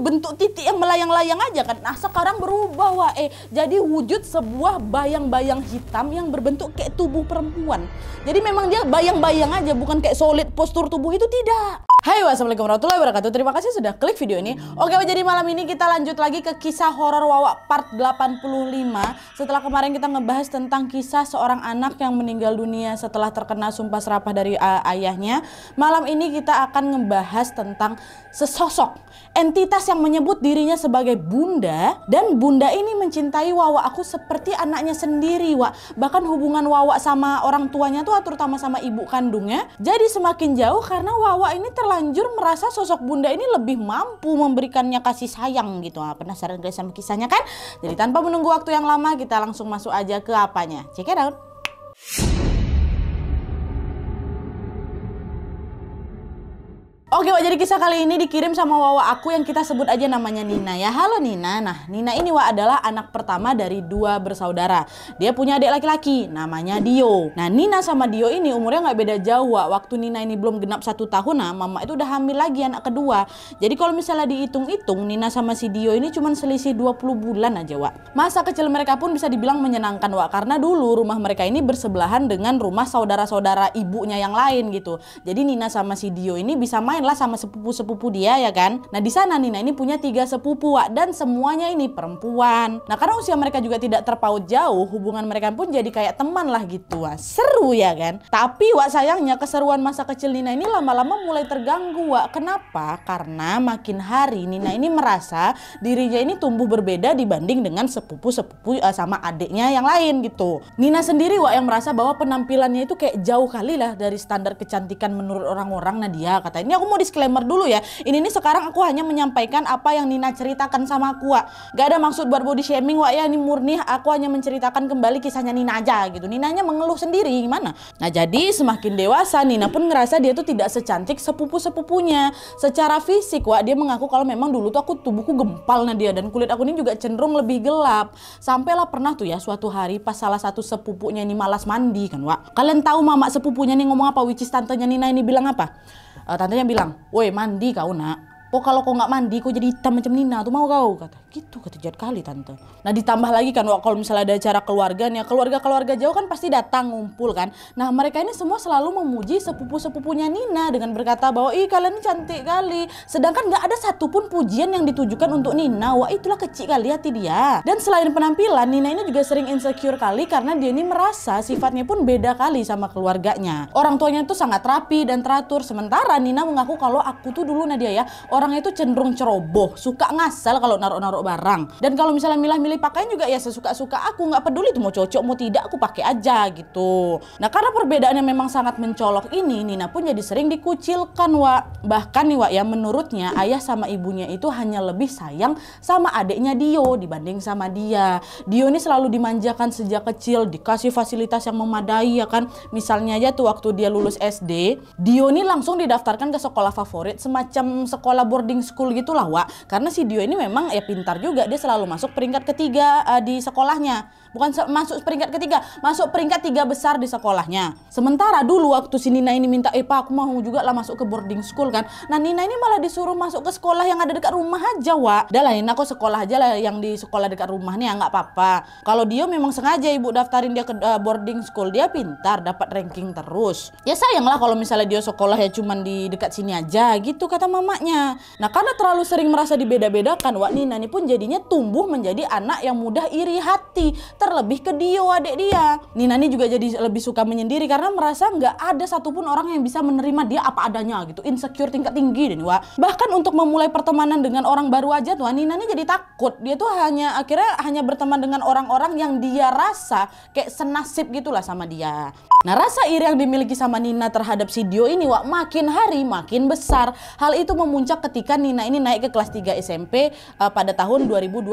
bentuk titik yang melayang-layang aja kan. Nah sekarang berubah wah eh jadi wujud sebuah bayang-bayang hitam yang berbentuk kayak tubuh perempuan. Jadi memang dia bayang-bayang aja bukan kayak solid postur tubuh itu tidak. Hai wassalamualaikum warahmatullahi wabarakatuh Terima kasih sudah klik video ini Oke jadi malam ini kita lanjut lagi ke kisah horor Wawa part 85 Setelah kemarin kita ngebahas tentang kisah seorang anak yang meninggal dunia Setelah terkena sumpah serapah dari uh, ayahnya Malam ini kita akan ngebahas tentang sesosok Entitas yang menyebut dirinya sebagai bunda Dan bunda ini mencintai Wawa aku seperti anaknya sendiri Wak Bahkan hubungan Wawa sama orang tuanya tuh terutama sama ibu kandungnya Jadi semakin jauh karena Wawa ini terlalu terlanjur merasa sosok bunda ini lebih mampu memberikannya kasih sayang gitu. Nah, penasaran guys sama kisahnya kan? Jadi tanpa menunggu waktu yang lama kita langsung masuk aja ke apanya. Check it out. Oke, Wak, jadi kisah kali ini dikirim sama Wawa aku yang kita sebut aja namanya Nina ya. Halo Nina. Nah, Nina ini Wak adalah anak pertama dari dua bersaudara. Dia punya adik laki-laki, namanya Dio. Nah, Nina sama Dio ini umurnya nggak beda jauh, Wak. Waktu Nina ini belum genap satu tahun, nah mama itu udah hamil lagi anak kedua. Jadi kalau misalnya dihitung-hitung, Nina sama si Dio ini cuma selisih 20 bulan aja, Wak. Masa kecil mereka pun bisa dibilang menyenangkan, Wak. Karena dulu rumah mereka ini bersebelahan dengan rumah saudara-saudara ibunya yang lain gitu. Jadi Nina sama si Dio ini bisa main lah sama sepupu-sepupu dia ya kan. Nah di sana Nina ini punya tiga sepupu Wak dan semuanya ini perempuan. Nah karena usia mereka juga tidak terpaut jauh, hubungan mereka pun jadi kayak teman lah gitu Wak. Seru ya kan. Tapi Wak sayangnya keseruan masa kecil Nina ini lama-lama mulai terganggu Wak. Kenapa? Karena makin hari Nina ini merasa dirinya ini tumbuh berbeda dibanding dengan sepupu-sepupu uh, sama adiknya yang lain gitu. Nina sendiri Wak yang merasa bahwa penampilannya itu kayak jauh kali lah dari standar kecantikan menurut orang-orang. Nadia dia kata ini aku mau disclaimer dulu ya. Ini nih sekarang aku hanya menyampaikan apa yang Nina ceritakan sama aku, Wak. Gak ada maksud buat body shaming, Wak ya. Ini murni aku hanya menceritakan kembali kisahnya Nina aja gitu. Ninanya mengeluh sendiri gimana? Nah, jadi semakin dewasa Nina pun ngerasa dia tuh tidak secantik sepupu-sepupunya. Secara fisik, Wak, dia mengaku kalau memang dulu tuh aku tubuhku gempal Nadia dan kulit aku ini juga cenderung lebih gelap. Sampailah pernah tuh ya suatu hari pas salah satu sepupunya ini malas mandi kan, Wak. Kalian tahu mama sepupunya nih ngomong apa which is tantenya Nina ini bilang apa? uh, tantenya bilang, woi mandi kau nak kok oh, kalau kau nggak mandi kau jadi hitam macam Nina tuh mau kau kata gitu kata jahat kali tante nah ditambah lagi kan kalau misalnya ada acara keluarga nih keluarga keluarga jauh kan pasti datang ngumpul kan nah mereka ini semua selalu memuji sepupu sepupunya Nina dengan berkata bahwa ih kalian ini cantik kali sedangkan nggak ada satupun pujian yang ditujukan untuk Nina wah itulah kecil kali hati dia dan selain penampilan Nina ini juga sering insecure kali karena dia ini merasa sifatnya pun beda kali sama keluarganya orang tuanya tuh sangat rapi dan teratur sementara Nina mengaku kalau aku tuh dulu Nadia ya orang orang itu cenderung ceroboh, suka ngasal kalau naruh-naruh barang. Dan kalau misalnya milah-milih pakaian juga ya sesuka-suka aku, nggak peduli tuh mau cocok mau tidak aku pakai aja gitu. Nah karena perbedaannya memang sangat mencolok ini, Nina pun jadi sering dikucilkan Wak. Bahkan nih Wak ya menurutnya ayah sama ibunya itu hanya lebih sayang sama adiknya Dio dibanding sama dia. Dio ini selalu dimanjakan sejak kecil, dikasih fasilitas yang memadai ya kan. Misalnya aja tuh waktu dia lulus SD, Dio ini langsung didaftarkan ke sekolah favorit semacam sekolah boarding school gitulah Wak karena si Dio ini memang ya pintar juga dia selalu masuk peringkat ketiga uh, di sekolahnya bukan se masuk peringkat ketiga masuk peringkat tiga besar di sekolahnya sementara dulu waktu si Nina ini minta eh pak aku mau juga lah masuk ke boarding school kan nah Nina ini malah disuruh masuk ke sekolah yang ada dekat rumah aja Wak udah lah Nina kok sekolah aja lah yang di sekolah dekat rumahnya nggak apa-apa kalau Dio memang sengaja ibu daftarin dia ke uh, boarding school dia pintar dapat ranking terus ya sayang lah kalau misalnya dia sekolah ya cuman di dekat sini aja gitu kata mamanya Nah karena terlalu sering merasa dibeda-bedakan, Wak Nina ini pun jadinya tumbuh menjadi anak yang mudah iri hati, terlebih ke Dio adik dia. Nina ini juga jadi lebih suka menyendiri karena merasa nggak ada satupun orang yang bisa menerima dia apa adanya gitu, insecure tingkat tinggi dan Wak. Bahkan untuk memulai pertemanan dengan orang baru aja tuh, Nina ini jadi takut. Dia tuh hanya akhirnya hanya berteman dengan orang-orang yang dia rasa kayak senasib gitulah sama dia. Nah rasa iri yang dimiliki sama Nina terhadap si Dio ini Wak makin hari makin besar. Hal itu memuncak ke ketika Nina ini naik ke kelas 3 SMP uh, eh, pada tahun 2012.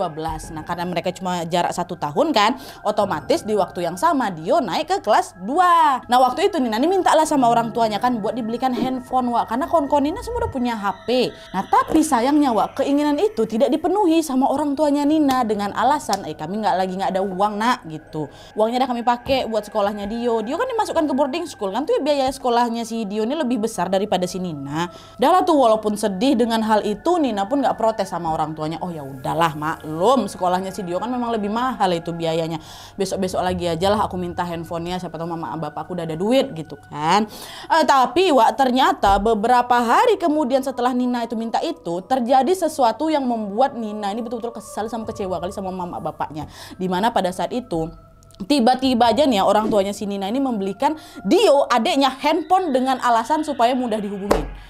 Nah, karena mereka cuma jarak satu tahun kan, otomatis di waktu yang sama Dio naik ke kelas 2. Nah, waktu itu Nina ini lah sama orang tuanya kan buat dibelikan handphone, Wak. Karena kon-kon Nina semua udah punya HP. Nah, tapi sayangnya, Wak, keinginan itu tidak dipenuhi sama orang tuanya Nina dengan alasan, eh kami nggak lagi nggak ada uang, nak, gitu. Uangnya udah kami pakai buat sekolahnya Dio. Dio kan dimasukkan ke boarding school, kan tuh ya biaya sekolahnya si Dio ini lebih besar daripada si Nina. Dalam tuh, walaupun sedih dengan dengan hal itu Nina pun nggak protes sama orang tuanya. Oh ya udahlah maklum sekolahnya si Dio kan memang lebih mahal itu biayanya. Besok-besok lagi aja lah aku minta handphonenya siapa tahu mama aku udah ada duit gitu kan. Eh, tapi wah ternyata beberapa hari kemudian setelah Nina itu minta itu terjadi sesuatu yang membuat Nina ini betul-betul kesal sama kecewa kali sama mama bapaknya. Dimana pada saat itu Tiba-tiba aja nih ya orang tuanya si Nina ini membelikan Dio adeknya handphone dengan alasan supaya mudah dihubungi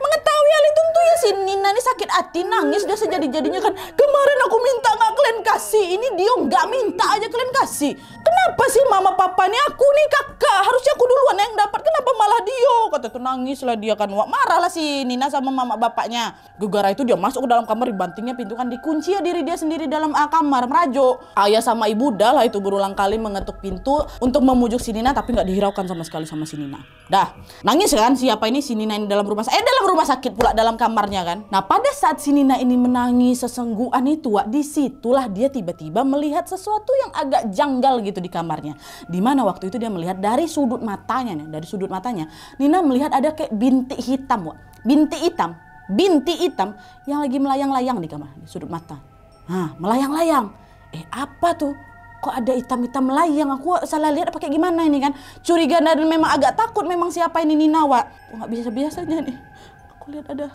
mengetahui hal itu tuh ya si Nina ini sakit hati nangis dia sejadi-jadinya kan kemarin aku minta nggak kalian kasih ini dia nggak minta aja kalian kasih kenapa sih mama papa nih aku nih kakak harusnya aku duluan yang dapat kenapa malah dia kata tuh nangis lah dia kan marah lah si Nina sama mama bapaknya gegara itu dia masuk ke dalam kamar dibantingnya pintu kan dikunci ya diri dia sendiri dalam ah, kamar merajuk ayah sama ibu dah lah itu berulang kali mengetuk pintu untuk memujuk si Nina tapi nggak dihiraukan sama sekali sama si Nina Dah, nangis kan siapa ini si Nina ini dalam rumah sakit. Eh dalam rumah sakit pula dalam kamarnya kan. Nah pada saat si Nina ini menangis sesengguan itu, Wak, disitulah dia tiba-tiba melihat sesuatu yang agak janggal gitu di kamarnya. Dimana waktu itu dia melihat dari sudut matanya nih, dari sudut matanya, Nina melihat ada kayak binti hitam, Wak. Binti hitam, binti hitam yang lagi melayang-layang di kamar, di sudut mata. Nah, melayang-layang. Eh apa tuh? kok ada hitam-hitam yang aku salah lihat apa kayak gimana ini kan curiga dan memang agak takut memang siapa ini Ninawa nggak biasa biasanya nih aku lihat ada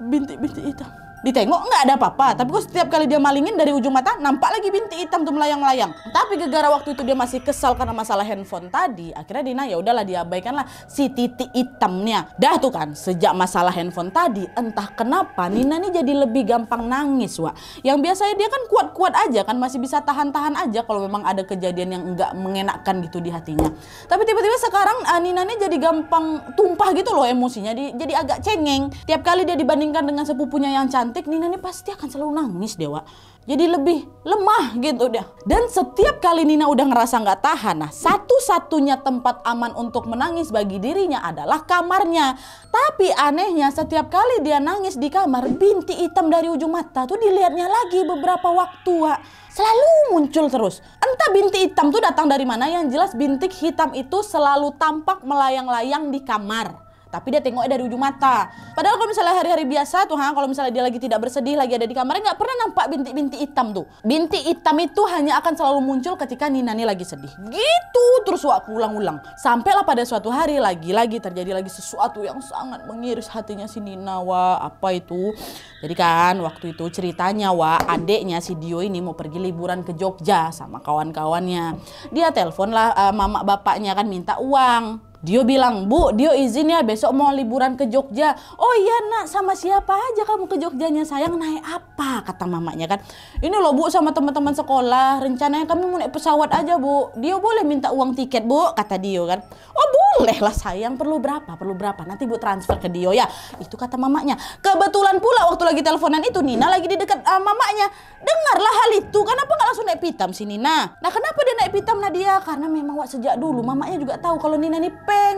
bintik-bintik hitam ditengok nggak ada apa-apa tapi kok setiap kali dia malingin dari ujung mata nampak lagi bintik hitam tuh melayang melayang tapi gegara waktu itu dia masih kesal karena masalah handphone tadi akhirnya Dina ya udahlah diabaikanlah si titik hitamnya dah tuh kan sejak masalah handphone tadi entah kenapa Nina nih jadi lebih gampang nangis wa yang biasanya dia kan kuat-kuat aja kan masih bisa tahan-tahan aja kalau memang ada kejadian yang nggak mengenakkan gitu di hatinya tapi tiba-tiba sekarang eh, Nina nih jadi gampang tumpah gitu loh emosinya jadi agak cengeng tiap kali dia dibandingkan dengan sepupunya yang cantik cantik Nina ini pasti akan selalu nangis Dewa. Jadi lebih lemah gitu deh. Dan setiap kali Nina udah ngerasa nggak tahan, nah satu-satunya tempat aman untuk menangis bagi dirinya adalah kamarnya. Tapi anehnya setiap kali dia nangis di kamar, binti hitam dari ujung mata tuh dilihatnya lagi beberapa waktu, Wak selalu muncul terus. Entah binti hitam tuh datang dari mana, yang jelas bintik hitam itu selalu tampak melayang-layang di kamar tapi dia tengoknya dari ujung mata. Padahal kalau misalnya hari-hari biasa tuh, ha, kalau misalnya dia lagi tidak bersedih, lagi ada di kamarnya nggak pernah nampak bintik-bintik hitam tuh. Bintik hitam itu hanya akan selalu muncul ketika Nini lagi sedih. Gitu terus waktu ulang-ulang. Sampailah pada suatu hari lagi-lagi terjadi lagi sesuatu yang sangat mengiris hatinya si Nina, wa apa itu? Jadi kan waktu itu ceritanya wa adeknya si Dio ini mau pergi liburan ke Jogja sama kawan-kawannya. Dia telepon lah uh, eh, mama bapaknya kan minta uang Dio bilang, Bu, Dio izin ya besok mau liburan ke Jogja. Oh iya nak, sama siapa aja kamu ke Jogjanya sayang naik apa? Kata mamanya kan. Ini loh Bu sama teman-teman sekolah, rencananya kami mau naik pesawat aja Bu. Dio boleh minta uang tiket Bu, kata Dio kan. Oh boleh lah sayang, perlu berapa? Perlu berapa? Nanti Bu transfer ke Dio ya. Itu kata mamanya. Kebetulan pula waktu lagi teleponan itu Nina lagi di dekat uh, mamanya. Dengarlah hal itu, kenapa nggak langsung naik pitam si Nina? Nah kenapa dia naik pitam Nadia? Karena memang wak sejak dulu mamanya juga tahu kalau Nina nih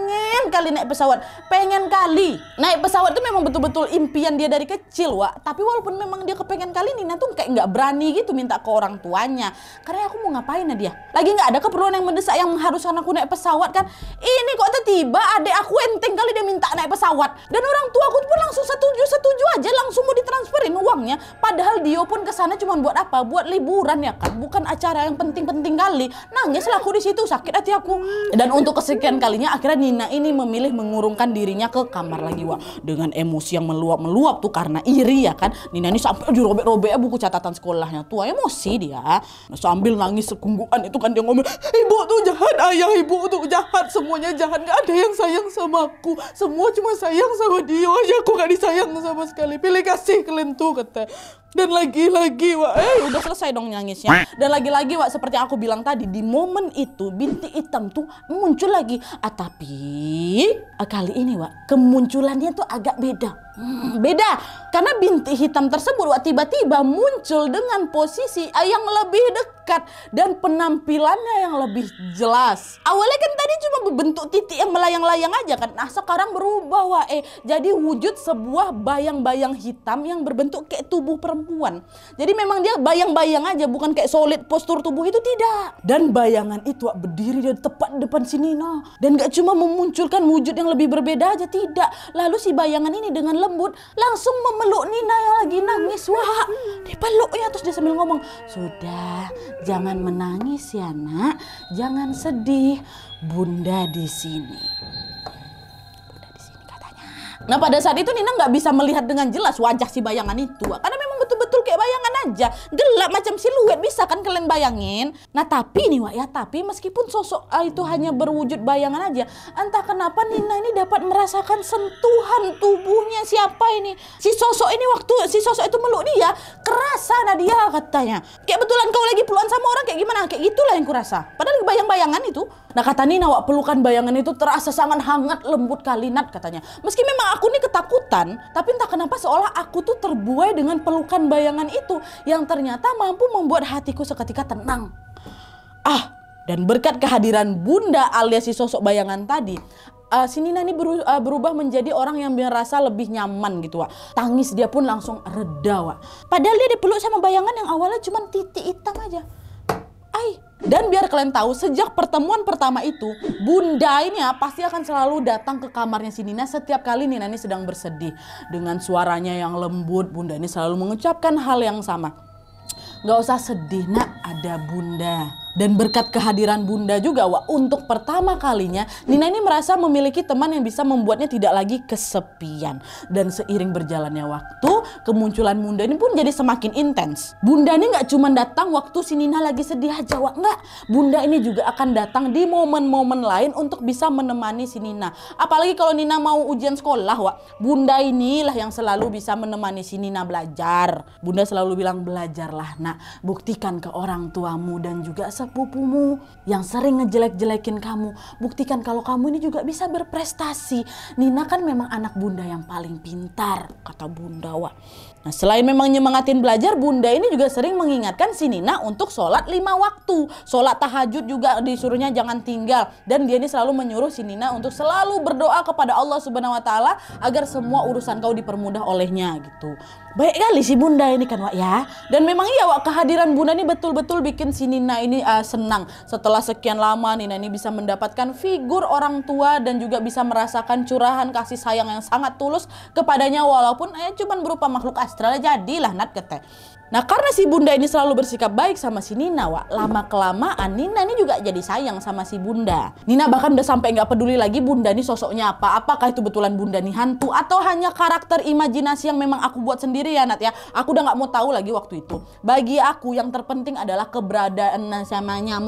pengen kali naik pesawat pengen kali naik pesawat itu memang betul-betul impian dia dari kecil wa tapi walaupun memang dia kepengen kali Nina tuh kayak nggak berani gitu minta ke orang tuanya karena aku mau ngapain ya dia lagi nggak ada keperluan yang mendesak yang mengharuskan aku naik pesawat kan ini kok tiba-tiba adek aku enteng kali dia minta naik pesawat dan orang tua aku pun langsung setuju setuju aja langsung mau ditransferin uangnya padahal dia pun kesana cuma buat apa buat liburan ya kan bukan acara yang penting-penting kali nangis lah aku di situ sakit hati aku dan untuk kesekian kalinya akhirnya Nina ini memilih mengurungkan dirinya ke kamar lagi wah dengan emosi yang meluap-meluap tuh karena iri ya kan Nina ini sampai dirobek-robek robek buku catatan sekolahnya tuh emosi dia nah, sambil nangis sekungguan itu kan dia ngomong ibu tuh jahat ayah ibu tuh jahat semuanya jahat Gak ada yang sayang sama aku semua cuma sayang sama dia aja ya, aku gak disayang sama sekali pilih kasih kalian tuh kata dan lagi-lagi Wak, eh udah selesai dong nyangisnya. Dan lagi-lagi Wak, seperti yang aku bilang tadi, di momen itu binti hitam tuh muncul lagi. Ah, tapi kali ini Wak, kemunculannya tuh agak beda beda karena binti hitam tersebut tiba-tiba muncul dengan posisi yang lebih dekat dan penampilannya yang lebih jelas. Awalnya kan tadi cuma berbentuk titik yang melayang-layang aja kan. Nah, sekarang berubah wah eh jadi wujud sebuah bayang-bayang hitam yang berbentuk kayak tubuh perempuan. Jadi memang dia bayang-bayang aja bukan kayak solid postur tubuh itu tidak. Dan bayangan itu wak, berdiri di tepat depan sini no. Dan gak cuma memunculkan wujud yang lebih berbeda aja tidak. Lalu si bayangan ini dengan lembut langsung memeluk Nina yang lagi nangis wah dipeluknya terus dia sambil ngomong sudah jangan menangis ya nak jangan sedih bunda di sini Nah pada saat itu Nina nggak bisa melihat dengan jelas wajah si bayangan itu Karena memang betul-betul kayak bayangan aja Gelap macam siluet bisa kan kalian bayangin Nah tapi nih Wak ya tapi meskipun sosok ah, itu hanya berwujud bayangan aja Entah kenapa Nina ini dapat merasakan sentuhan tubuhnya siapa ini Si sosok ini waktu si sosok itu meluk dia Kerasa Nadia katanya Kayak betulan kau lagi peluan sama orang kayak gimana Kayak itulah yang kurasa Padahal bayang-bayangan itu Nah kata Nina Wak pelukan bayangan itu terasa sangat hangat lembut kalinat katanya Meski memang aku nih ketakutan, tapi entah kenapa seolah aku tuh terbuai dengan pelukan bayangan itu yang ternyata mampu membuat hatiku seketika tenang. Ah, dan berkat kehadiran Bunda alias si sosok bayangan tadi, uh, Nina ini beru uh, berubah menjadi orang yang merasa lebih nyaman gitu Wak. Tangis dia pun langsung reda Wak. Padahal dia dipeluk sama bayangan yang awalnya cuma titik hitam aja. Dan biar kalian tahu, sejak pertemuan pertama itu, bunda ini ya pasti akan selalu datang ke kamarnya si Nina setiap kali Nina ini sedang bersedih. Dengan suaranya yang lembut, bunda ini selalu mengucapkan hal yang sama. Gak usah sedih nak, ada bunda dan berkat kehadiran Bunda juga wah untuk pertama kalinya Nina ini merasa memiliki teman yang bisa membuatnya tidak lagi kesepian dan seiring berjalannya waktu kemunculan Bunda ini pun jadi semakin intens Bunda ini nggak cuma datang waktu si Nina lagi sedih aja wah nggak Bunda ini juga akan datang di momen-momen lain untuk bisa menemani si Nina apalagi kalau Nina mau ujian sekolah wah Bunda inilah yang selalu bisa menemani si Nina belajar Bunda selalu bilang belajarlah nak buktikan ke orang tuamu dan juga sepupumu yang sering ngejelek-jelekin kamu. Buktikan kalau kamu ini juga bisa berprestasi. Nina kan memang anak bunda yang paling pintar, kata Bunda Wah. Nah selain memang nyemangatin belajar, Bunda ini juga sering mengingatkan si Nina untuk sholat lima waktu. Sholat tahajud juga disuruhnya jangan tinggal. Dan dia ini selalu menyuruh si Nina untuk selalu berdoa kepada Allah Subhanahu Wa Taala agar semua urusan kau dipermudah olehnya gitu baik kali si bunda ini kan wak ya dan memang iya wak kehadiran bunda ini betul-betul bikin si Nina ini uh, senang setelah sekian lama Nina ini bisa mendapatkan figur orang tua dan juga bisa merasakan curahan kasih sayang yang sangat tulus kepadanya walaupun eh, cuma berupa makhluk astral jadilah Nat kete Nah karena si bunda ini selalu bersikap baik sama si Nina, Wak, lama kelamaan Nina ini juga jadi sayang sama si bunda. Nina bahkan udah sampai nggak peduli lagi bunda ini sosoknya apa, apakah itu betulan bunda ini hantu atau hanya karakter imajinasi yang memang aku buat sendiri ya Nat ya. Aku udah nggak mau tahu lagi waktu itu. Bagi aku yang terpenting adalah keberadaan namanya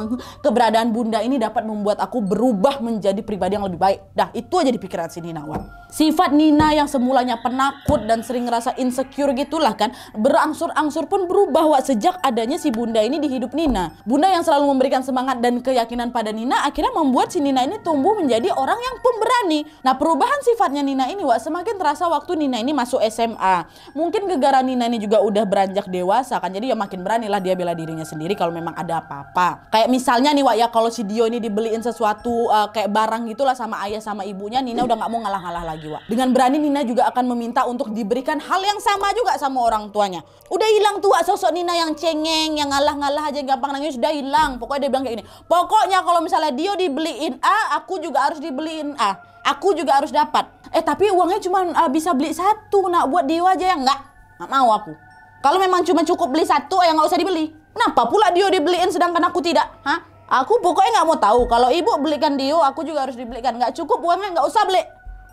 keberadaan bunda ini dapat membuat aku berubah menjadi pribadi yang lebih baik. Dah itu aja di pikiran si Nina Wak. Sifat Nina yang semulanya penakut dan sering ngerasa insecure gitulah kan berangsur-angsur pun pun berubah Wak sejak adanya si Bunda ini di hidup Nina. Bunda yang selalu memberikan semangat dan keyakinan pada Nina akhirnya membuat si Nina ini tumbuh menjadi orang yang pemberani. Nah perubahan sifatnya Nina ini Wak semakin terasa waktu Nina ini masuk SMA. Mungkin gegara Nina ini juga udah beranjak dewasa kan jadi ya makin beranilah dia bela dirinya sendiri kalau memang ada apa-apa. Kayak misalnya nih Wak ya kalau si Dio ini dibeliin sesuatu uh, kayak barang gitulah sama ayah sama ibunya Nina udah nggak mau ngalah-ngalah lagi Wak. Dengan berani Nina juga akan meminta untuk diberikan hal yang sama juga sama orang tuanya. Udah hilang tua sosok Nina yang cengeng, yang ngalah-ngalah aja gampang nangis sudah hilang. Pokoknya dia bilang kayak gini. Pokoknya kalau misalnya Dio dibeliin A, aku juga harus dibeliin A. Aku juga harus dapat. Eh tapi uangnya cuma uh, bisa beli satu. Nak buat Dio aja ya enggak? Enggak mau aku. Kalau memang cuma cukup beli satu ya nggak usah dibeli. Kenapa pula Dio dibeliin sedangkan aku tidak? Hah? Aku pokoknya nggak mau tahu. Kalau ibu belikan Dio, aku juga harus dibelikan. Nggak cukup uangnya nggak usah beli.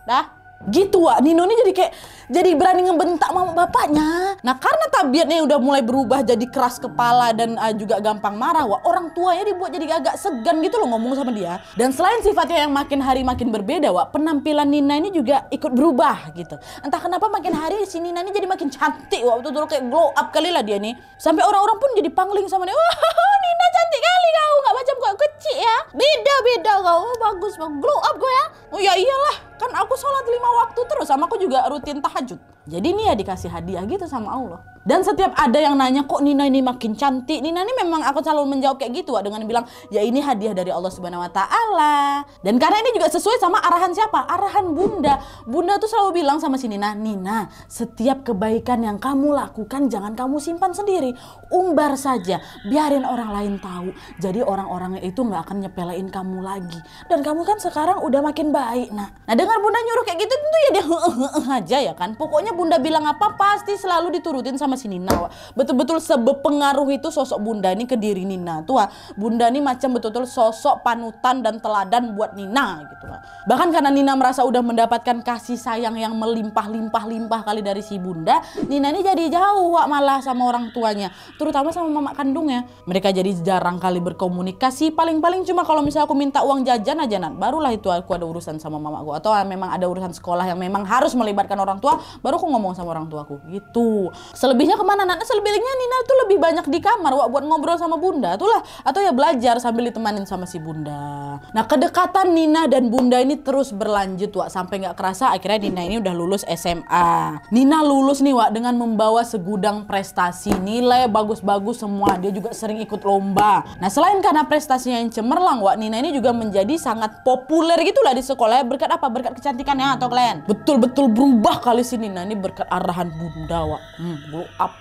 Dah gitu Wak. Nino ini jadi kayak jadi berani ngebentak mama bapaknya. Nah karena tabiatnya udah mulai berubah jadi keras kepala dan uh, juga gampang marah Wak. Orang tuanya dibuat jadi agak segan gitu loh ngomong sama dia. Dan selain sifatnya yang makin hari makin berbeda Wak. Penampilan Nina ini juga ikut berubah gitu. Entah kenapa makin hari si Nina ini jadi makin cantik Wak. betul dulu kayak glow up kali lah dia nih. Sampai orang-orang pun jadi pangling sama dia. Wah Nina cantik kali kau. Gak macam kau kecil ya. Beda-beda kau. Oh, bagus banget. Glow up gue ya. Oh ya iyalah kan aku sholat lima waktu terus sama aku juga rutin tahajud jadi ini ya dikasih hadiah gitu sama Allah dan setiap ada yang nanya kok Nina ini makin cantik, Nina ini memang aku selalu menjawab kayak gitu dengan bilang ya ini hadiah dari Allah Subhanahu Wa Taala. Dan karena ini juga sesuai sama arahan siapa? Arahan Bunda. Bunda tuh selalu bilang sama si Nina, Nina setiap kebaikan yang kamu lakukan jangan kamu simpan sendiri, umbar saja, biarin orang lain tahu. Jadi orang orang itu nggak akan nyepelein kamu lagi. Dan kamu kan sekarang udah makin baik, nak. Nah dengar Bunda nyuruh kayak gitu tentu ya dia aja ya kan. Pokoknya Bunda bilang apa pasti selalu diturutin sama sama si Nina wa. betul-betul sebepengaruh itu sosok bunda ini ke diri Nina tuh wa. bunda ini macam betul-betul sosok panutan dan teladan buat Nina gitu wa. bahkan karena Nina merasa udah mendapatkan kasih sayang yang melimpah-limpah-limpah kali dari si bunda Nina ini jadi jauh wa malah sama orang tuanya terutama sama mama kandungnya mereka jadi jarang kali berkomunikasi paling-paling cuma kalau misalnya aku minta uang jajan aja nan barulah itu aku ada urusan sama mama aku atau memang ada urusan sekolah yang memang harus melibatkan orang tua baru aku ngomong sama orang tuaku gitu selebih lebihnya kemana Nana selebihnya Nina tuh lebih banyak di kamar Wak, buat ngobrol sama bunda tuh atau ya belajar sambil ditemanin sama si bunda nah kedekatan Nina dan bunda ini terus berlanjut Wak sampai nggak kerasa akhirnya Nina ini udah lulus SMA Nina lulus nih Wak dengan membawa segudang prestasi nilai bagus-bagus semua dia juga sering ikut lomba nah selain karena prestasinya yang cemerlang Wak Nina ini juga menjadi sangat populer gitulah di sekolah berkat apa berkat kecantikannya atau kalian betul-betul berubah kali si Nina ini berkat arahan bunda Wak hmm, up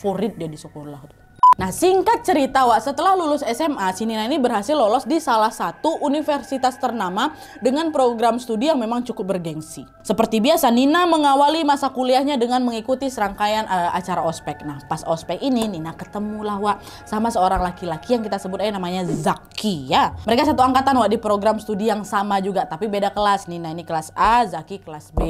favorit dia di sekolah Nah singkat cerita Wak, setelah lulus SMA, si Nina ini berhasil lolos di salah satu universitas ternama dengan program studi yang memang cukup bergengsi. Seperti biasa, Nina mengawali masa kuliahnya dengan mengikuti serangkaian uh, acara ospek. Nah pas ospek ini, Nina ketemulah Wak sama seorang laki-laki yang kita sebut aja namanya Zaki ya. Mereka satu angkatan Wak di program studi yang sama juga, tapi beda kelas. Nina ini kelas A, Zaki kelas B.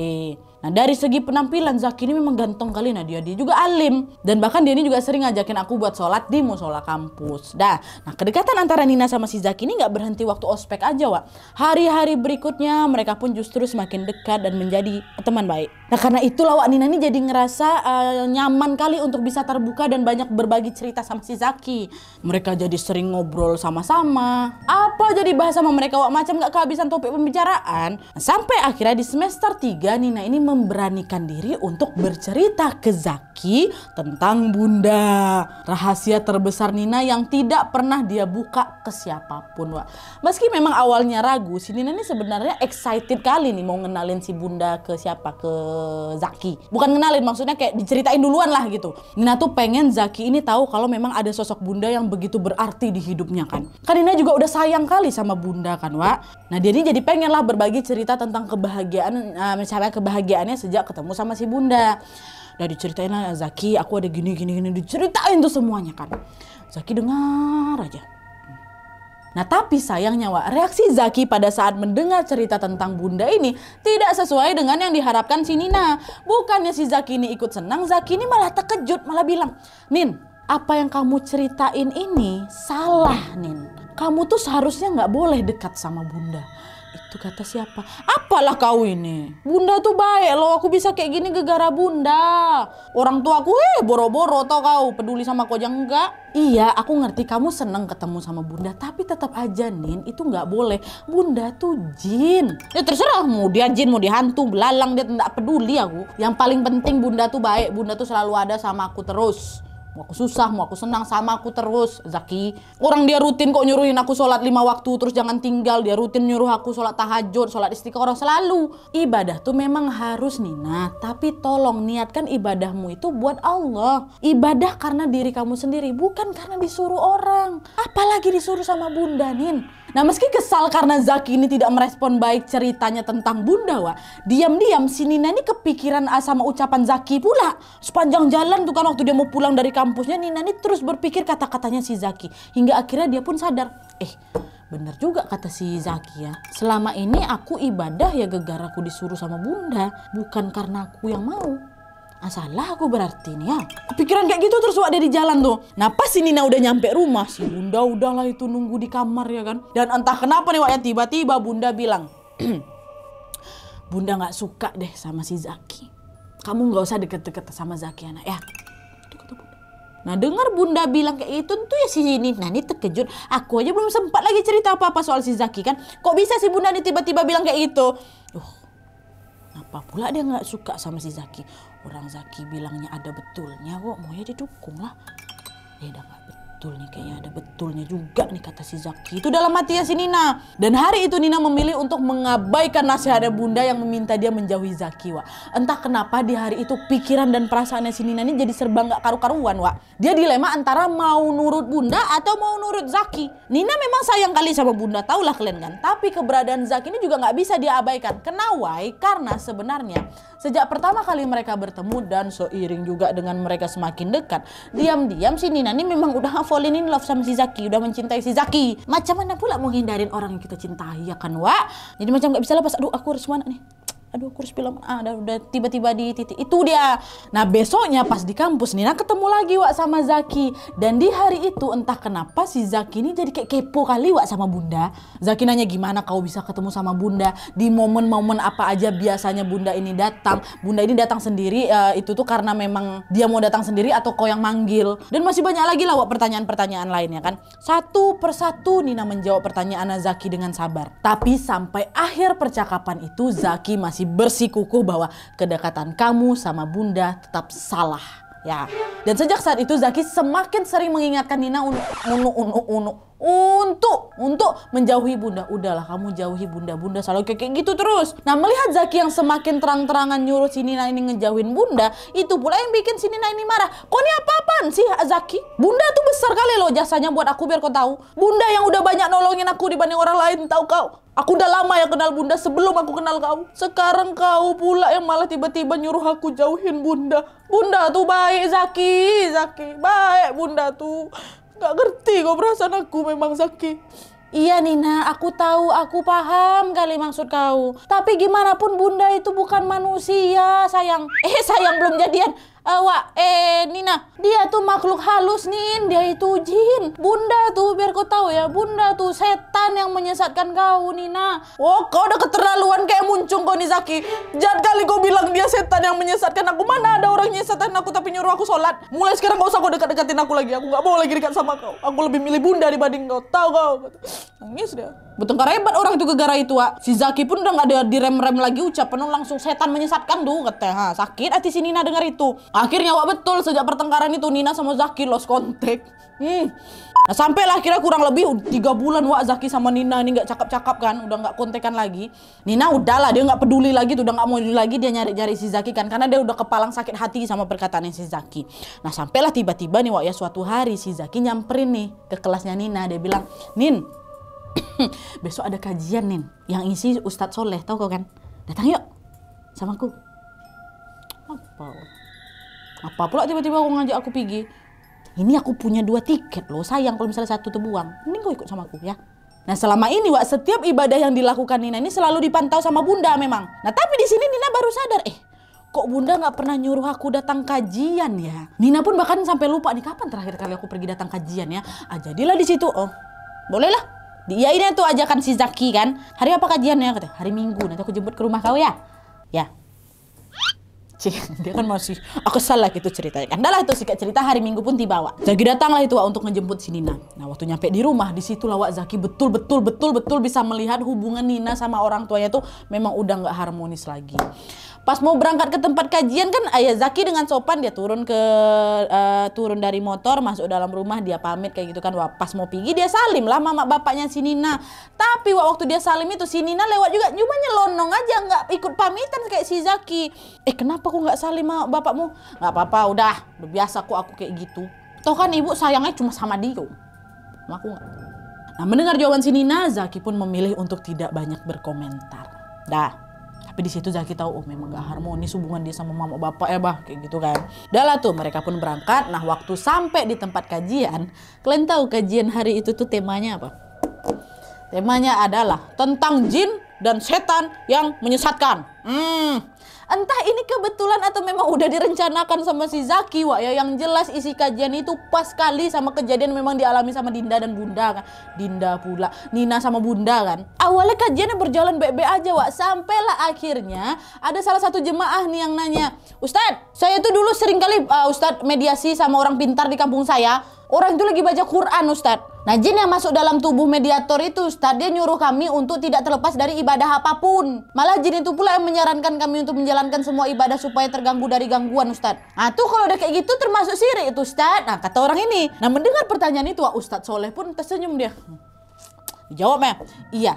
Nah dari segi penampilan Zaki ini memang ganteng kali Nadia. Dia juga alim. Dan bahkan dia ini juga sering ngajakin aku buat sholat di musola kampus. Dah, nah kedekatan antara Nina sama si Zaki ini nggak berhenti waktu ospek aja Wak. Hari-hari berikutnya mereka pun justru semakin dekat dan menjadi teman baik. Nah karena itulah Wak Nina ini jadi ngerasa uh, nyaman kali untuk bisa terbuka dan banyak berbagi cerita sama si Zaki. Mereka jadi sering ngobrol sama-sama. Apa jadi bahasa sama mereka Wak macam nggak kehabisan topik pembicaraan. Sampai akhirnya di semester 3 Nina ini memberanikan diri untuk bercerita ke Zaki tentang Bunda. Rahasia terbesar Nina yang tidak pernah dia buka ke siapapun. Wak. Meski memang awalnya ragu, si Nina ini sebenarnya excited kali nih mau ngenalin si Bunda ke siapa? Ke Zaki. Bukan ngenalin, maksudnya kayak diceritain duluan lah gitu. Nina tuh pengen Zaki ini tahu kalau memang ada sosok Bunda yang begitu berarti di hidupnya kan. Kan Nina juga udah sayang kali sama Bunda kan, Wak. Nah, dia ini jadi pengen lah berbagi cerita tentang kebahagiaan, uh, eh, misalnya kebahagiaan ceritanya sejak ketemu sama si bunda udah diceritain lah Zaki aku ada gini gini gini diceritain tuh semuanya kan Zaki dengar aja Nah tapi sayangnya Wak, reaksi Zaki pada saat mendengar cerita tentang bunda ini tidak sesuai dengan yang diharapkan si Nina. Bukannya si Zaki ini ikut senang, Zaki ini malah terkejut, malah bilang, Nin, apa yang kamu ceritain ini salah Nin. Kamu tuh seharusnya nggak boleh dekat sama bunda itu kata siapa? Apalah kau ini? Bunda tuh baik loh, aku bisa kayak gini gegara bunda. Orang tua aku eh boro-boro tau kau, peduli sama kau aja enggak. Iya, aku ngerti kamu seneng ketemu sama bunda, tapi tetap aja Nin, itu nggak boleh. Bunda tuh jin. Ya terserah mau dia jin, mau dihantu, belalang, dia tidak peduli aku. Yang paling penting bunda tuh baik, bunda tuh selalu ada sama aku terus. Mau aku susah, mau aku senang, sama aku terus, Zaki. Orang dia rutin kok nyuruhin aku sholat lima waktu, terus jangan tinggal. Dia rutin nyuruh aku sholat tahajud, sholat istiqoroh selalu. Ibadah tuh memang harus Nina, tapi tolong niatkan ibadahmu itu buat Allah. Ibadah karena diri kamu sendiri, bukan karena disuruh orang. Apalagi disuruh sama bunda, Nin. Nah meski kesal karena Zaki ini tidak merespon baik ceritanya tentang Bunda Wak, diam-diam si Nina ini kepikiran ah sama ucapan Zaki pula. Sepanjang jalan tuh kan waktu dia mau pulang dari kampusnya Nina ini terus berpikir kata-katanya si Zaki. Hingga akhirnya dia pun sadar, eh bener juga kata si Zaki ya. Selama ini aku ibadah ya gegar aku disuruh sama Bunda, bukan karena aku yang mau. Ah, salah aku berarti nih ya. Kepikiran kayak gitu terus waktu di jalan tuh. Nah pas si Nina udah nyampe rumah, si Bunda udahlah itu nunggu di kamar ya kan. Dan entah kenapa nih waknya tiba-tiba Bunda bilang, Bunda gak suka deh sama si Zaki. Kamu gak usah deket-deket sama Zaki anak ya. Nah dengar bunda bilang kayak itu tuh ya si Nina ini terkejut. Aku aja belum sempat lagi cerita apa-apa soal si Zaki kan. Kok bisa si bunda ini tiba-tiba bilang kayak itu? Duh, apa pula dia nggak suka sama si Zaki? orang Zaki bilangnya ada betulnya kok mau ya didukung lah ya udah nggak betul nih kayaknya ada betulnya juga nih kata si Zaki itu dalam ya si Nina dan hari itu Nina memilih untuk mengabaikan nasihatnya bunda yang meminta dia menjauhi Zaki wa entah kenapa di hari itu pikiran dan perasaannya si Nina ini jadi serba nggak karu-karuan wa dia dilema antara mau nurut bunda atau mau nurut Zaki Nina memang sayang kali sama bunda tahulah kalian kan tapi keberadaan Zaki ini juga nggak bisa diabaikan kenawai karena sebenarnya Sejak pertama kali mereka bertemu dan seiring juga dengan mereka semakin dekat, diam-diam si Nina ini memang udah fallin in love sama si Zaki, udah mencintai si Zaki. Macam mana pula mau orang yang kita cintai ya kan, Wak? Jadi macam gak bisa lepas, aduh aku harus mana nih aduh kurs film ah udah, udah tiba-tiba di titik itu dia nah besoknya pas di kampus Nina ketemu lagi Wak sama Zaki dan di hari itu entah kenapa si Zaki ini jadi kayak kepo kali Wak sama Bunda Zaki nanya gimana kau bisa ketemu sama Bunda di momen-momen apa aja biasanya Bunda ini datang Bunda ini datang sendiri uh, itu tuh karena memang dia mau datang sendiri atau kau yang manggil dan masih banyak lagi lah Wak pertanyaan-pertanyaan lainnya kan satu persatu Nina menjawab pertanyaan Zaki dengan sabar tapi sampai akhir percakapan itu Zaki masih masih bersikukuh bahwa kedekatan kamu sama bunda tetap salah. Ya. Dan sejak saat itu Zaki semakin sering mengingatkan Nina untuk unu unu unu untuk untuk menjauhi bunda. Udahlah kamu jauhi bunda. Bunda selalu kayak gitu terus. Nah, melihat Zaki yang semakin terang-terangan nyuruh si Nina ini ngejauhin bunda, itu pula yang bikin si Nina ini marah. Kok ini apa-apaan sih Zaki? Bunda tuh besar kali loh jasanya buat aku biar kau tahu. Bunda yang udah banyak nolongin aku dibanding orang lain, tahu kau? Aku udah lama ya kenal bunda sebelum aku kenal kau. Sekarang kau pula yang malah tiba-tiba nyuruh aku jauhin bunda. Bunda tuh baik, Zaki. Zaki, baik bunda tuh. Gak ngerti kok perasaan aku memang, Zaki. Iya Nina, aku tahu, aku paham kali maksud kau. Tapi gimana pun bunda itu bukan manusia, sayang. Eh, sayang belum jadian uh, eh Nina, dia tuh makhluk halus nih, dia itu jin. Bunda tuh biar kau tahu ya, Bunda tuh setan yang menyesatkan kau Nina. Oh kau udah keterlaluan kayak muncung kau Nizaki. Jangan kali kau bilang dia setan yang menyesatkan aku. Mana ada orang nyesatkan aku tapi nyuruh aku sholat. Mulai sekarang gak usah kau dekat-dekatin aku lagi. Aku gak mau lagi dekat sama kau. Aku lebih milih Bunda dibanding kau. Tahu kau? Nangis dia. Betul karena hebat orang itu gara itu, Wak. Si Zaki pun udah gak ada direm-rem lagi ucapan langsung setan menyesatkan tuh kata. Ha, sakit hati si Nina dengar itu. Akhirnya wak betul sejak pertengkaran itu Nina sama Zaki lost contact. Hmm. Nah sampailah kira kurang lebih tiga bulan wak Zaki sama Nina ini nggak cakap-cakap kan, udah nggak kontekan lagi. Nina udahlah dia nggak peduli lagi tuh, udah nggak mau lagi dia nyari-nyari si Zaki kan, karena dia udah kepalang sakit hati sama perkataan si Zaki. Nah sampailah tiba-tiba nih wak ya suatu hari si Zaki nyamperin nih ke kelasnya Nina, dia bilang, Nin, besok ada kajian Nin, yang isi Ustadz Soleh, tau kau kan? Datang yuk, sama aku. Apa? apa pula tiba-tiba aku ngajak aku pergi ini aku punya dua tiket loh sayang kalau misalnya satu terbuang mending kau ikut sama aku ya Nah selama ini Wak, setiap ibadah yang dilakukan Nina ini selalu dipantau sama Bunda memang. Nah tapi di sini Nina baru sadar, eh kok Bunda nggak pernah nyuruh aku datang kajian ya? Nina pun bahkan sampai lupa nih kapan terakhir kali aku pergi datang kajian ya? Ah jadilah di situ, oh bolehlah. iya ini tuh ajakan si Zaki kan. Hari apa kajiannya? Kata, hari Minggu. Nanti aku jemput ke rumah kau ya. Ya, Cik, dia kan masih aku salah gitu ceritanya kan. itu sikat cerita hari Minggu pun tiba Wak. Zaki datanglah itu Wak untuk menjemput si Nina. Nah, waktu nyampe di rumah di situ Wak Zaki betul-betul betul-betul bisa melihat hubungan Nina sama orang tuanya tuh memang udah nggak harmonis lagi. Pas mau berangkat ke tempat kajian kan Ayah Zaki dengan sopan dia turun ke uh, turun dari motor masuk dalam rumah dia pamit kayak gitu kan. Wah, pas mau pergi dia salim lah mama bapaknya si Nina. Tapi waktu dia salim itu si Nina lewat juga cuma nyelonong aja nggak ikut pamitan kayak si Zaki. Eh kenapa aku nggak salim sama bapakmu? Nggak apa-apa udah, biasa kok aku kayak gitu. Toh kan ibu sayangnya cuma sama dia. Sama aku nggak. Nah mendengar jawaban si Nina, Zaki pun memilih untuk tidak banyak berkomentar. Dah, tapi di situ Zaki tahu oh memang gak harmonis hubungan dia sama mama bapak ya bah kayak gitu kan udahlah tuh mereka pun berangkat nah waktu sampai di tempat kajian kalian tahu kajian hari itu tuh temanya apa temanya adalah tentang jin dan setan yang menyesatkan hmm entah ini kebetulan atau memang udah direncanakan sama si Zaki wah ya yang jelas isi kajian itu pas sekali sama kejadian memang dialami sama Dinda dan Bunda kan Dinda pula Nina sama Bunda kan awalnya kajiannya berjalan baik aja wak sampailah akhirnya ada salah satu jemaah nih yang nanya Ustadz saya tuh dulu sering kali uh, eh, Ustadz mediasi sama orang pintar di kampung saya Orang itu lagi baca Quran Ustadz. Nah jin yang masuk dalam tubuh mediator itu Ustaz dia nyuruh kami untuk tidak terlepas dari ibadah apapun. Malah jin itu pula yang menyarankan kami untuk menjalankan semua ibadah supaya terganggu dari gangguan Ustadz. Nah tuh kalau udah kayak gitu termasuk sirik itu Ustadz. Nah kata orang ini. Nah mendengar pertanyaan itu Ustaz Soleh pun tersenyum dia. Jawab ya, iya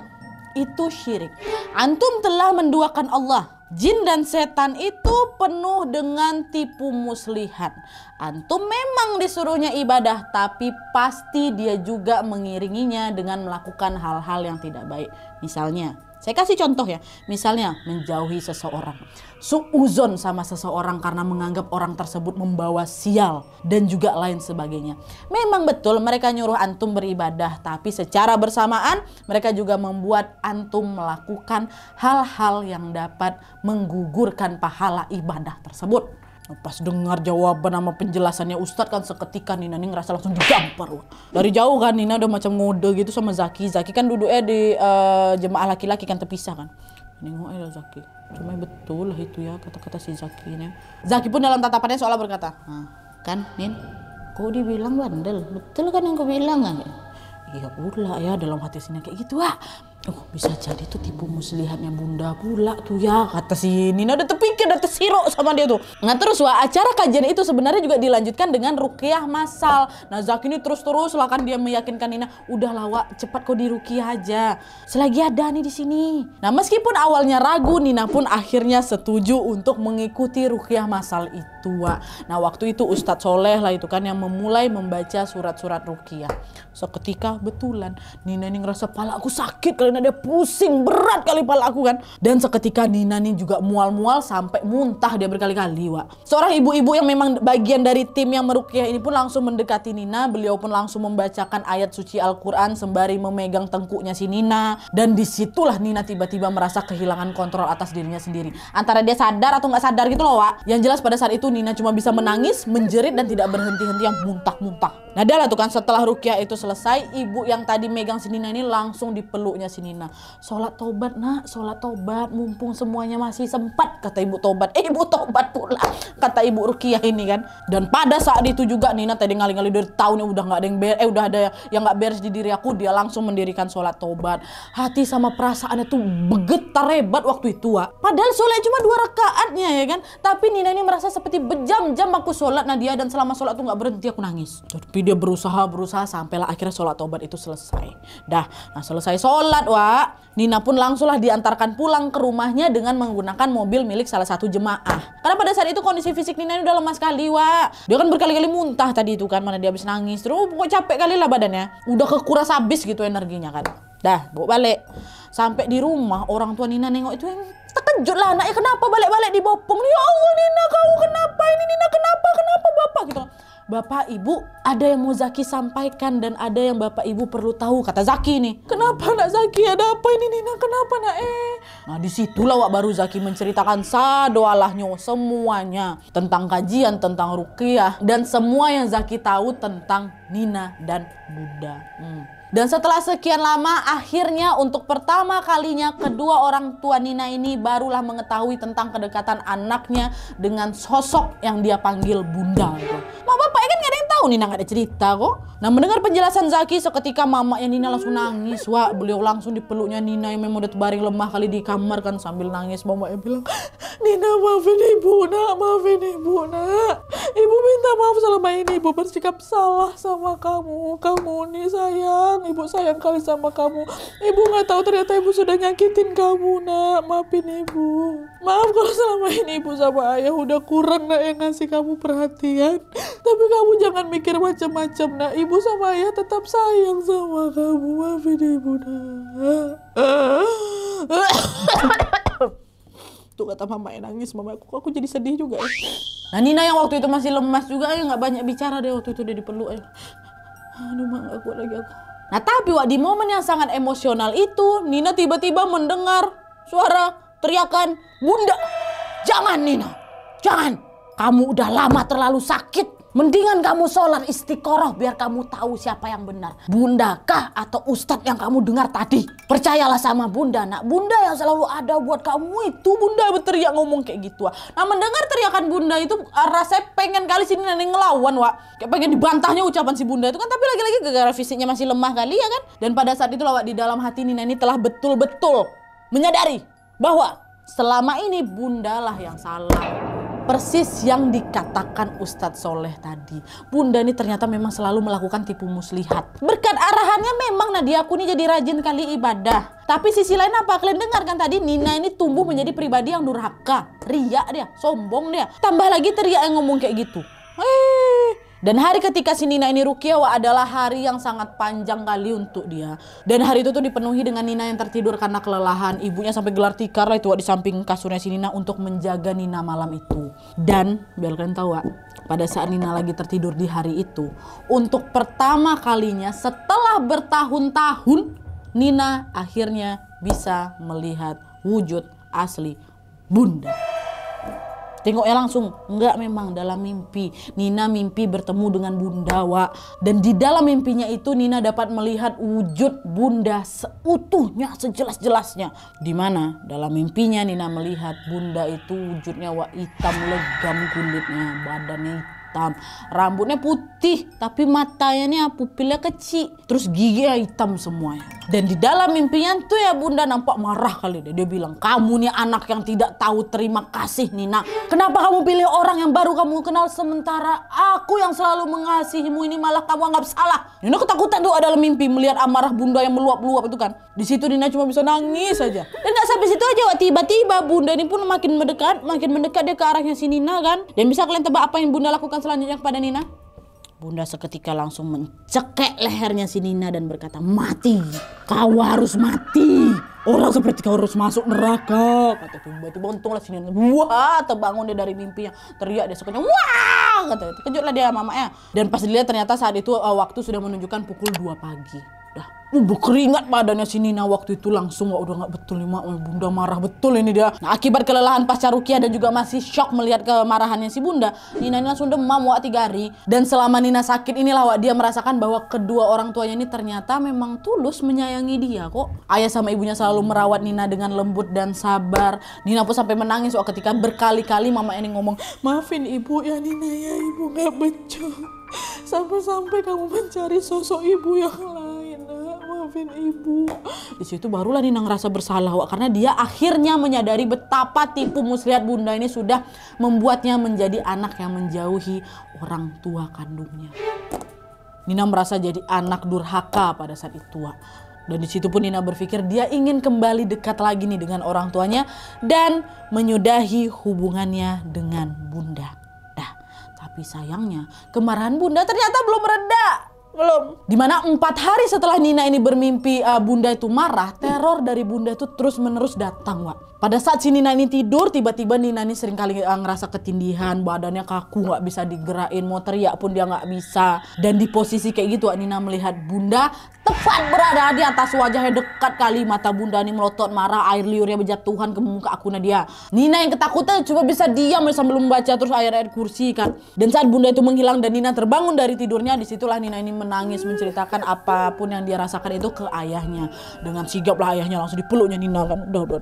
itu syirik. Antum telah menduakan Allah. Jin dan setan itu penuh dengan tipu muslihat. Antum memang disuruhnya ibadah, tapi pasti dia juga mengiringinya dengan melakukan hal-hal yang tidak baik. Misalnya, saya kasih contoh ya, misalnya menjauhi seseorang, suuzon sama seseorang karena menganggap orang tersebut membawa sial dan juga lain sebagainya. Memang betul mereka nyuruh antum beribadah, tapi secara bersamaan mereka juga membuat antum melakukan hal-hal yang dapat menggugurkan pahala ibadah tersebut. Pas dengar jawaban sama penjelasannya Ustadz kan seketika Nina nih ngerasa langsung digampar. loh Dari jauh kan Nina udah macam ngode gitu sama Zaki. Zaki kan duduknya di uh, jemaah laki-laki kan terpisah kan. Nengok ya Zaki. Cuma betul lah itu ya kata-kata si Zaki ini. Zaki pun dalam tatapannya seolah berkata, ah, kan Nin, kok dibilang bandel? Betul kan yang kau bilang kan? Iya pula ya dalam hati sini kayak gitu ah. Oh bisa jadi tuh tipu muslihatnya bunda pula tuh ya kata si Nina udah terpikir udah tersiro sama dia tuh. Nah terus wah acara kajian itu sebenarnya juga dilanjutkan dengan rukiah masal. Nah Zaki ini terus terus lah kan dia meyakinkan Nina udah lawa cepat kau dirukiah aja. Selagi ada nih di sini. Nah meskipun awalnya ragu Nina pun akhirnya setuju untuk mengikuti rukiah masal itu. Wak. Nah waktu itu Ustadz Soleh lah itu kan yang memulai membaca surat-surat rukiah. Seketika betulan Nina ini ngerasa pala aku sakit kali karena dia pusing berat kali pala aku kan. Dan seketika Nina nih juga mual-mual sampai muntah dia berkali-kali, Wak. Seorang ibu-ibu yang memang bagian dari tim yang merukyah ini pun langsung mendekati Nina, beliau pun langsung membacakan ayat suci Al-Qur'an sembari memegang tengkuknya si Nina dan disitulah Nina tiba-tiba merasa kehilangan kontrol atas dirinya sendiri. Antara dia sadar atau nggak sadar gitu loh, Wak. Yang jelas pada saat itu Nina cuma bisa menangis, menjerit dan tidak berhenti-henti yang muntah-muntah. Nah dia lah tuh kan setelah Rukia itu selesai, ibu yang tadi megang si Nina ini langsung dipeluknya si Nina. Sholat tobat nak, sholat tobat, mumpung semuanya masih sempat, kata ibu tobat. Eh ibu tobat pula, kata ibu Rukia ini kan. Dan pada saat itu juga Nina tadi ngali-ngali dari tahunnya udah nggak ada yang beres, eh udah ada yang nggak beres di diri aku, dia langsung mendirikan sholat tobat. Hati sama perasaannya tuh begetar hebat waktu itu, Wak. Padahal sholat cuma dua rakaatnya ya kan. Tapi Nina ini merasa seperti bejam jam aku sholat Nadia dan selama sholat tuh nggak berhenti aku nangis. Tapi dia berusaha berusaha sampailah akhirnya sholat tobat itu selesai. Dah, nah selesai sholat wa, Nina pun langsunglah diantarkan pulang ke rumahnya dengan menggunakan mobil milik salah satu jemaah. Karena pada saat itu kondisi fisik Nina ini udah lemas sekali wa. Dia kan berkali-kali muntah tadi itu kan mana dia habis nangis terus oh, pokoknya capek kali lah badannya. Udah kekuras habis gitu energinya kan. Dah, bawa balik. Sampai di rumah orang tua Nina nengok itu yang terkejut lah anaknya kenapa balik-balik di bopong. Ya Allah Nina kau kenapa ini Nina kenapa kenapa bapak gitu. Bapak Ibu ada yang mau Zaki sampaikan dan ada yang Bapak Ibu perlu tahu kata Zaki nih. Kenapa nak Zaki ada apa ini Nina kenapa nak eh? Nah disitulah wak baru Zaki menceritakan sadoalahnya oh, semuanya tentang kajian tentang rukiah dan semua yang Zaki tahu tentang Nina dan Buddha. Hmm. Dan setelah sekian lama, akhirnya untuk pertama kalinya kedua orang tua Nina ini barulah mengetahui tentang kedekatan anaknya dengan sosok yang dia panggil bunda. Mama bapak kan gak ada yang tahu Nina gak ada cerita kok. Nah mendengar penjelasan Zaki seketika mamanya Nina langsung nangis. Wah beliau langsung dipeluknya Nina yang memang udah terbaring lemah kali di kamar kan sambil nangis. Mamanya bilang, Nina maafin ibu nak, maafin ibu nak. Ibu minta maaf selama ini ibu bersikap salah sama kamu. Kamu nih sayang ibu sayang kali sama kamu. Ibu nggak tahu ternyata ibu sudah nyakitin kamu nak. Maafin ibu. Maaf kalau selama ini ibu sama ayah udah kurang nak yang ngasih kamu perhatian. Tapi kamu jangan mikir macam-macam nak. Ibu sama ayah tetap sayang sama kamu. Maafin ibu nak. Tuh kata mama yang nangis, mama aku, aku jadi sedih juga ya. Nah Nina yang waktu itu masih lemas juga ya nggak banyak bicara deh waktu itu dia diperlukan. ya. Aduh mak aku lagi aku Nah tapi Wak, di momen yang sangat emosional itu Nina tiba-tiba mendengar suara teriakan Bunda jangan Nina jangan kamu udah lama terlalu sakit Mendingan kamu sholat istiqoroh biar kamu tahu siapa yang benar. Bunda kah atau ustadz yang kamu dengar tadi? Percayalah sama bunda nak. Bunda yang selalu ada buat kamu itu bunda berteriak ngomong kayak gitu. Wak. Nah mendengar teriakan bunda itu ah, rasanya pengen kali sini nenek ngelawan wak. Kayak pengen dibantahnya ucapan si bunda itu kan. Tapi lagi-lagi gara-gara fisiknya masih lemah kali ya kan. Dan pada saat itu wak di dalam hati ini telah betul-betul menyadari bahwa selama ini bundalah yang salah. Persis yang dikatakan Ustadz Soleh tadi. Bunda ini ternyata memang selalu melakukan tipu muslihat. Berkat arahannya memang Nadia aku ini jadi rajin kali ibadah. Tapi sisi lain apa? Kalian dengarkan tadi Nina ini tumbuh menjadi pribadi yang durhaka. Ria dia, sombong dia. Tambah lagi teriak yang ngomong kayak gitu. Hei, eh, dan hari ketika si Nina ini Rukiawa adalah hari yang sangat panjang kali untuk dia. Dan hari itu tuh dipenuhi dengan Nina yang tertidur karena kelelahan. Ibunya sampai gelar tikar lah itu di samping kasurnya si Nina untuk menjaga Nina malam itu. Dan biar kalian tahu pada saat Nina lagi tertidur di hari itu. Untuk pertama kalinya setelah bertahun-tahun Nina akhirnya bisa melihat wujud asli bunda. Tengoknya langsung, enggak memang dalam mimpi. Nina mimpi bertemu dengan Bunda Wa. Dan di dalam mimpinya itu Nina dapat melihat wujud Bunda seutuhnya, sejelas-jelasnya. Di mana dalam mimpinya Nina melihat Bunda itu wujudnya Wa hitam legam kulitnya, badannya hitam hitam rambutnya putih tapi matanya ini pupilnya kecil terus giginya hitam semuanya dan di dalam mimpinya tuh ya bunda nampak marah kali dia dia bilang kamu nih anak yang tidak tahu terima kasih Nina kenapa kamu pilih orang yang baru kamu kenal sementara aku yang selalu mengasihimu ini malah kamu anggap salah Nina ketakutan tuh adalah mimpi melihat amarah bunda yang meluap-luap itu kan di situ Nina cuma bisa nangis saja dan nggak sampai situ aja tiba-tiba bunda ini pun makin mendekat makin mendekat dia ke arahnya si Nina kan dan bisa kalian tebak apa yang bunda lakukan dilakukan selanjutnya kepada Nina? Bunda seketika langsung mencekek lehernya si Nina dan berkata, mati, kau harus mati. Orang seperti kau harus masuk neraka. Kata tiba-tiba untunglah si Nina, wah terbangun dia dari mimpinya. Teriak dia sukanya, wah, kata Kejutlah dia mamanya. Dan pas dilihat ternyata saat itu uh, waktu sudah menunjukkan pukul 2 pagi. Uh, berkeringat badannya si Nina waktu itu langsung wah, udah nggak betul nih mak bunda marah betul ini dia nah akibat kelelahan pasca Rukia dan juga masih shock melihat kemarahannya si bunda Nina ini langsung demam wak tiga hari dan selama Nina sakit inilah wak dia merasakan bahwa kedua orang tuanya ini ternyata memang tulus menyayangi dia kok ayah sama ibunya selalu merawat Nina dengan lembut dan sabar Nina pun sampai menangis wak ketika berkali-kali mama ini ngomong maafin ibu ya Nina ya ibu nggak becus sampai-sampai kamu mencari sosok ibu yang lain maafin ibu. Di situ barulah Nina ngerasa bersalah Wak, karena dia akhirnya menyadari betapa tipu muslihat bunda ini sudah membuatnya menjadi anak yang menjauhi orang tua kandungnya. Nina merasa jadi anak durhaka pada saat itu. Wak. Dan di situ pun Nina berpikir dia ingin kembali dekat lagi nih dengan orang tuanya dan menyudahi hubungannya dengan bunda. tapi sayangnya kemarahan bunda ternyata belum reda belum. Dimana empat hari setelah Nina ini bermimpi uh, bunda itu marah, teror dari bunda itu terus menerus datang, Wak. Pada saat si Nina ini tidur, tiba-tiba Nina ini sering kali uh, eh, ngerasa ketindihan, badannya kaku, nggak bisa digerakin, mau teriak pun dia nggak bisa. Dan di posisi kayak gitu, Wak, Nina melihat bunda tepat berada di atas wajahnya dekat kali mata bunda ini melotot marah air liurnya berjatuhan ke muka aku Nadia Nina yang ketakutan cuma bisa diam ya sambil membaca terus air air kursi kan dan saat bunda itu menghilang dan Nina terbangun dari tidurnya disitulah Nina ini menangis menceritakan apapun yang dia rasakan itu ke ayahnya dengan sigap lah ayahnya langsung dipeluknya Nina kan udah udah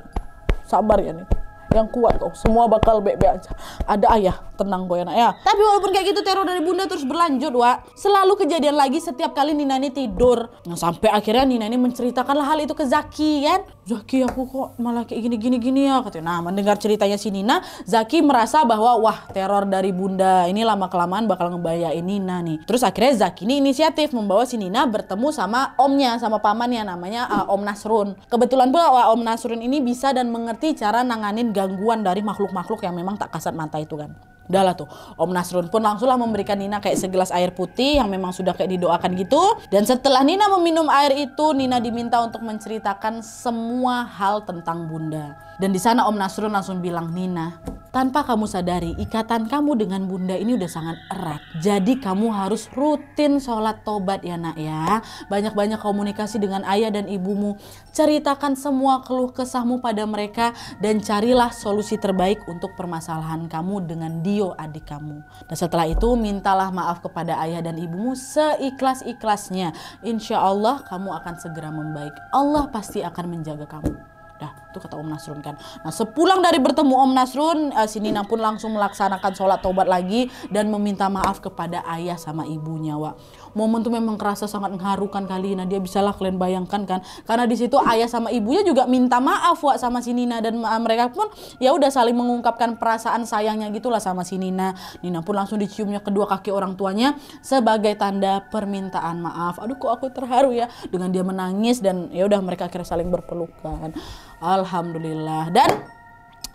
sabar ya nih yang kuat kok semua bakal baik-baik aja ada ayah tenang gue enak ya tapi walaupun kayak gitu teror dari bunda terus berlanjut wa selalu kejadian lagi setiap kali Nina ini tidur nah sampai akhirnya Nina ini menceritakan hal itu ke Zaki kan Zaki aku kok malah kayak gini gini gini ya katanya nah mendengar ceritanya si Nina Zaki merasa bahwa wah teror dari bunda ini lama kelamaan bakal ngebahayain Nina nih terus akhirnya Zaki ini inisiatif membawa si Nina bertemu sama omnya sama pamannya namanya uh, Om Nasrun kebetulan pula wa Om Nasrun ini bisa dan mengerti cara nanganin gangguan dari makhluk-makhluk yang memang tak kasat mata itu kan Udah lah tuh, Om Nasrun pun langsunglah memberikan Nina kayak segelas air putih yang memang sudah kayak didoakan gitu. Dan setelah Nina meminum air itu, Nina diminta untuk menceritakan semua hal tentang Bunda. Dan di sana Om Nasrun langsung bilang, Nina, tanpa kamu sadari ikatan kamu dengan bunda ini udah sangat erat. Jadi kamu harus rutin sholat tobat ya nak ya. Banyak-banyak komunikasi dengan ayah dan ibumu. Ceritakan semua keluh kesahmu pada mereka dan carilah solusi terbaik untuk permasalahan kamu dengan Dio adik kamu. Dan setelah itu mintalah maaf kepada ayah dan ibumu seikhlas-ikhlasnya. Insya Allah kamu akan segera membaik. Allah pasti akan menjaga kamu. Dah, itu kata Om Nasrun kan. Nah, sepulang dari bertemu Om Nasrun, uh, si Nina pun langsung melaksanakan sholat taubat lagi dan meminta maaf kepada ayah sama ibunya, Wak momen tuh memang kerasa sangat mengharukan kali Nah dia bisalah kalian bayangkan kan karena di situ ayah sama ibunya juga minta maaf wa sama si Nina dan ah, mereka pun ya udah saling mengungkapkan perasaan sayangnya gitulah sama si Nina Nina pun langsung diciumnya kedua kaki orang tuanya sebagai tanda permintaan maaf aduh kok aku terharu ya dengan dia menangis dan ya udah mereka akhirnya saling berpelukan Alhamdulillah dan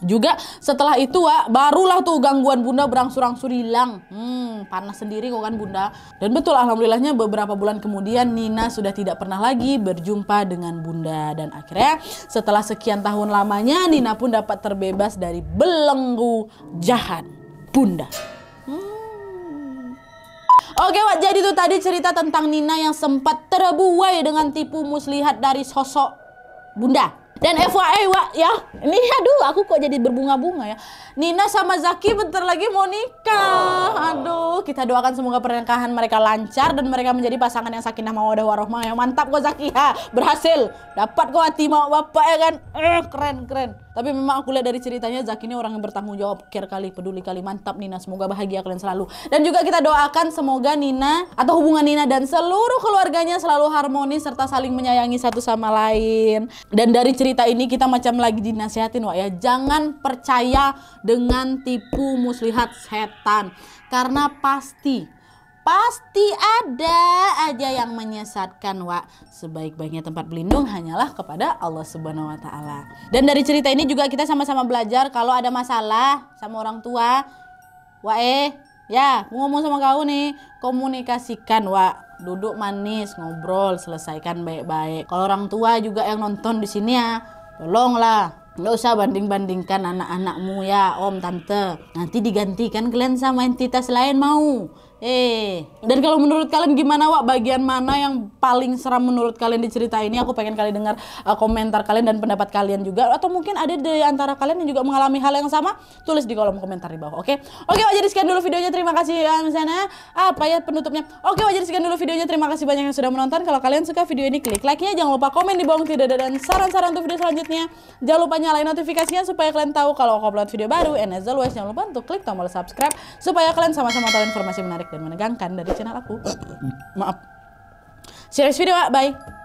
juga setelah itu wa barulah tuh gangguan bunda berangsur-angsur hilang. Hmm, panas sendiri kok kan bunda. Dan betul alhamdulillahnya beberapa bulan kemudian Nina sudah tidak pernah lagi berjumpa dengan bunda. Dan akhirnya setelah sekian tahun lamanya Nina pun dapat terbebas dari belenggu jahat bunda. Hmm. Oke Wak, jadi itu tadi cerita tentang Nina yang sempat terbuai dengan tipu muslihat dari sosok bunda. Dan FYI eh, wa, ya, ini aduh aku kok jadi berbunga-bunga ya. Nina sama Zaki bentar lagi mau nikah. Aduh, kita doakan semoga pernikahan mereka lancar dan mereka menjadi pasangan yang sakinah mawadah warohmah Ya mantap kok Zaki ya, berhasil. Dapat kok hati mau bapak ya kan. Eh, keren keren. Tapi memang aku lihat dari ceritanya Zaki ini orang yang bertanggung jawab, care kali, peduli kali, mantap Nina. Semoga bahagia kalian selalu. Dan juga kita doakan semoga Nina atau hubungan Nina dan seluruh keluarganya selalu harmonis serta saling menyayangi satu sama lain. Dan dari cerita ini kita macam lagi dinasihatin Wak ya, jangan percaya dengan tipu muslihat setan karena pasti Pasti ada aja yang menyesatkan, wa Sebaik-baiknya tempat berlindung hanyalah kepada Allah Subhanahu wa taala. Dan dari cerita ini juga kita sama-sama belajar kalau ada masalah sama orang tua, wa eh ya, ngomong sama kau nih, komunikasikan, wa duduk manis, ngobrol, selesaikan baik-baik. Kalau orang tua juga yang nonton di sini ya, tolonglah. Nggak usah banding-bandingkan anak-anakmu ya, om, tante. Nanti digantikan kalian sama entitas lain mau. Eh, dan kalau menurut kalian gimana Wak bagian mana yang paling seram menurut kalian di cerita ini? Aku pengen kalian dengar uh, komentar kalian dan pendapat kalian juga atau mungkin ada di antara kalian yang juga mengalami hal yang sama, tulis di kolom komentar di bawah, oke? Okay? Oke, okay, jadi sekian dulu videonya. Terima kasih ya eh, misalnya apa ya penutupnya. Oke, okay, jadi sekian dulu videonya. Terima kasih banyak yang sudah menonton. Kalau kalian suka video ini klik like-nya, jangan lupa komen di bawah tidak ada dan saran-saran untuk video selanjutnya. Jangan lupa nyalain notifikasinya supaya kalian tahu kalau aku upload video baru. And as always, jangan lupa untuk klik tombol subscribe supaya kalian sama-sama tahu informasi menarik dan menegangkan dari channel aku. Maaf. Serius video, bye.